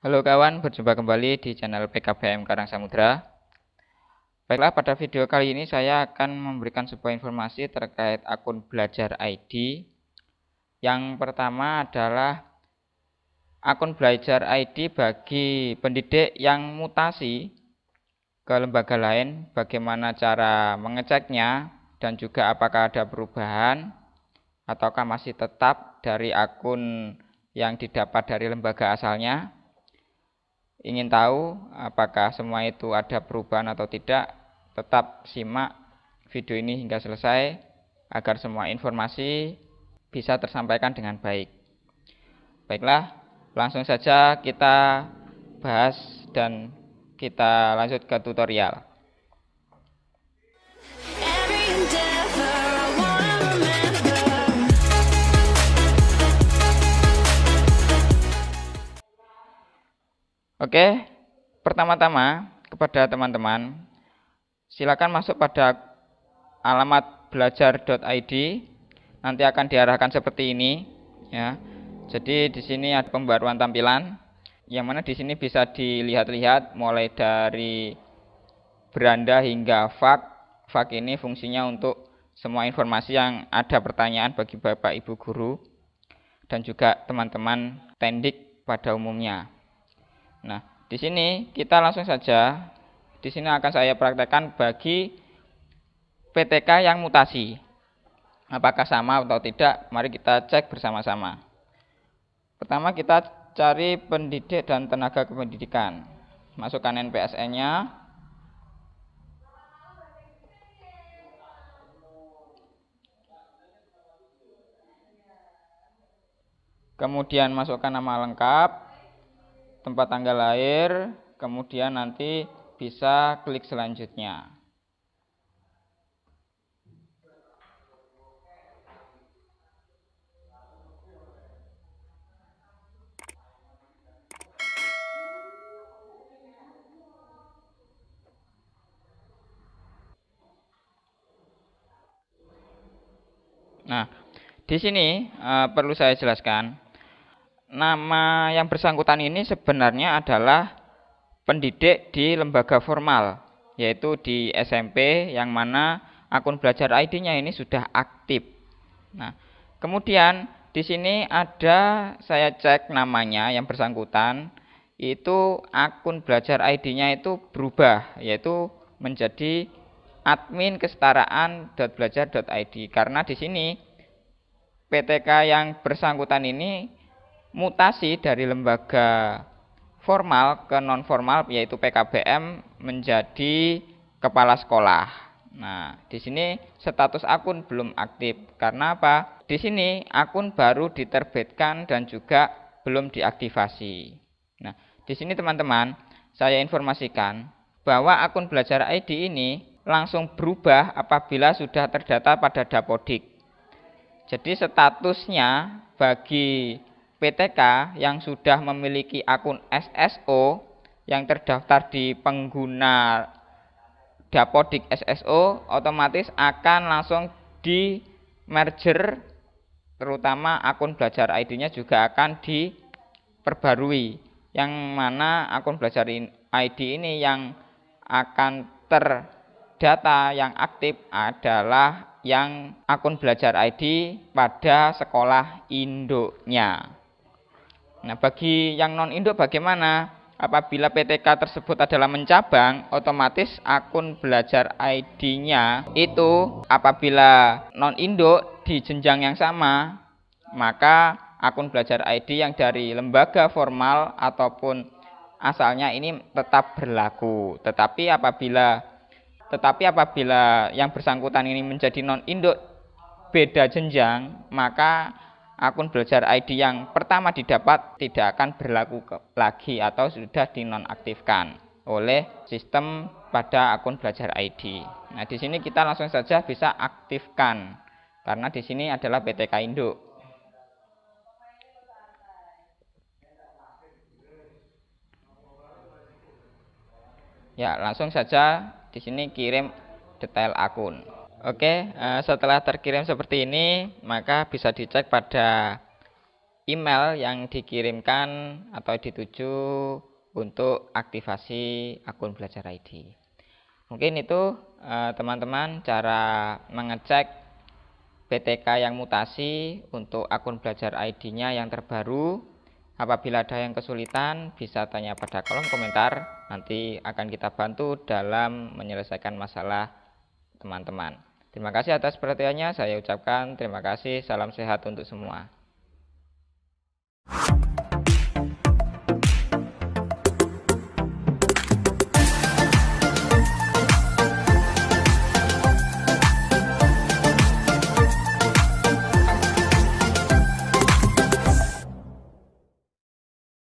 Halo kawan, berjumpa kembali di channel PKBM Karang Samudra. Baiklah, pada video kali ini saya akan memberikan sebuah informasi terkait akun Belajar ID. Yang pertama adalah akun Belajar ID bagi pendidik yang mutasi ke lembaga lain, bagaimana cara mengeceknya dan juga apakah ada perubahan ataukah masih tetap dari akun yang didapat dari lembaga asalnya ingin tahu apakah semua itu ada perubahan atau tidak, tetap simak video ini hingga selesai agar semua informasi bisa tersampaikan dengan baik. Baiklah, langsung saja kita bahas dan kita lanjut ke tutorial. Oke, pertama-tama kepada teman-teman, silakan masuk pada alamat belajar.id. Nanti akan diarahkan seperti ini, ya. Jadi di sini ada pembaruan tampilan, yang mana di sini bisa dilihat-lihat mulai dari beranda hingga fak. Fak ini fungsinya untuk semua informasi yang ada pertanyaan bagi Bapak Ibu guru dan juga teman-teman tendik pada umumnya. Nah, di sini kita langsung saja di sini akan saya praktekkan bagi PTK yang mutasi. Apakah sama atau tidak? Mari kita cek bersama-sama. Pertama kita cari pendidik dan tenaga kependidikan. Masukkan NPSN-nya. Kemudian masukkan nama lengkap, tempat tanggal lahir, kemudian nanti bisa klik selanjutnya. Nah, di sini uh, perlu saya jelaskan nama yang bersangkutan ini sebenarnya adalah pendidik di lembaga formal, yaitu di SMP yang mana akun belajar ID-nya ini sudah aktif. Nah, kemudian di sini ada saya cek namanya yang bersangkutan itu akun belajar ID-nya itu berubah yaitu menjadi admin kesetaraan.belajar.id karena di sini PTK yang bersangkutan ini mutasi dari lembaga formal ke non formal yaitu PKBM menjadi kepala sekolah. Nah, di sini status akun belum aktif. Karena apa? Di sini akun baru diterbitkan dan juga belum diaktifasi. Nah, di sini teman-teman, saya informasikan bahwa akun Belajar ID ini langsung berubah apabila sudah terdata pada Dapodik. Jadi statusnya bagi PTK yang sudah memiliki akun SSO yang terdaftar di pengguna Dapodik SSO otomatis akan langsung di merger terutama akun belajar ID-nya juga akan diperbarui yang mana akun belajar ID ini yang akan terdata yang aktif adalah yang akun belajar ID pada sekolah induknya. Nah, bagi yang non induk bagaimana? Apabila PTK tersebut adalah mencabang, otomatis akun belajar ID-nya itu apabila non induk di jenjang yang sama, maka akun belajar ID yang dari lembaga formal ataupun asalnya ini tetap berlaku. Tetapi apabila tetapi apabila yang bersangkutan ini menjadi non induk beda jenjang, maka akun Belajar ID yang pertama didapat tidak akan berlaku lagi atau sudah dinonaktifkan oleh sistem pada akun Belajar ID. Nah, di sini kita langsung saja bisa aktifkan karena di sini adalah PTK induk. Ya, langsung saja di sini kirim detail akun. Oke, eh, setelah terkirim seperti ini, maka bisa dicek pada email yang dikirimkan atau dituju untuk aktivasi akun Belajar ID. Mungkin itu eh, teman-teman cara mengecek PTK yang mutasi untuk akun Belajar ID-nya yang terbaru. Apabila ada yang kesulitan, bisa tanya pada kolom komentar. Nanti akan kita bantu dalam menyelesaikan masalah teman-teman. Terima kasih atas perhatiannya. Saya ucapkan terima kasih. Salam sehat untuk semua.